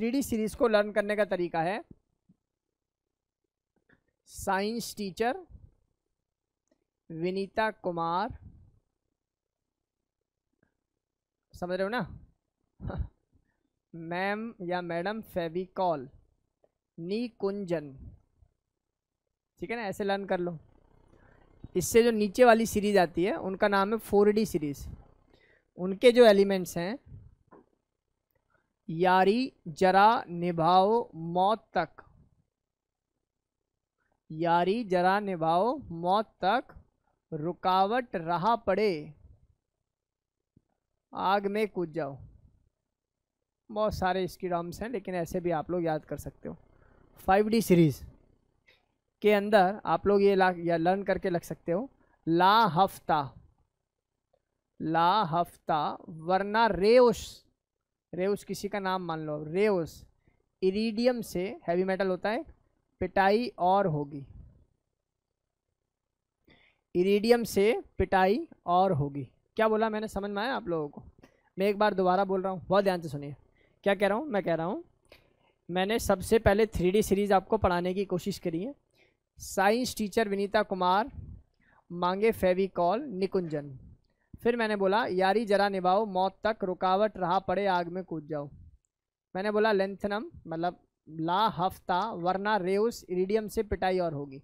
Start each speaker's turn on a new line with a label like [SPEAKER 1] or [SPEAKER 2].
[SPEAKER 1] three series को learn करने का तरीका है साइंस टीचर विनीता कुमार समझ रहे हो ना मैम या मैडम फेविकॉल नी कुंजन ठीक है ना ऐसे लर्न कर लो इससे जो नीचे वाली सीरीज़ आती है उनका नाम है फोर डी सीरीज़ उनके जो एलिमेंट्स हैं यारी जरा निभाओ मौत तक यारी जरा निभाओ मौत तक रुकावट रहा पड़े आग में कूद जाओ बहुत सारे इसकी डॉम्स हैं लेकिन ऐसे भी आप लोग याद कर सकते हो फाइव डी सीरीज़ के अंदर आप लोग ये ला या लर्न करके लग सकते हो ला हफ्ता ला हफ्ता वरना रेउस रेउस किसी का नाम मान लो रेउस इरीडियम से हैवी मेटल होता है पिटाई और होगी इरीडियम से पिटाई और होगी क्या बोला मैंने समझ में आया आप लोगों को मैं एक बार दोबारा बोल रहा हूँ बहुत ध्यान से सुनिए क्या कह रहा हूँ मैं कह रहा हूँ मैंने सबसे पहले थ्री सीरीज़ आपको पढ़ाने की कोशिश करी है साइंस टीचर विनीता कुमार मांगे फेविकॉल निकुंजन फिर मैंने बोला यारी जरा निभाओ मौत तक रुकावट रहा पड़े आग में कूद जाओ मैंने बोला लेंथनम मतलब ला हफ्ता वरना रेउस इरिडियम से पिटाई और होगी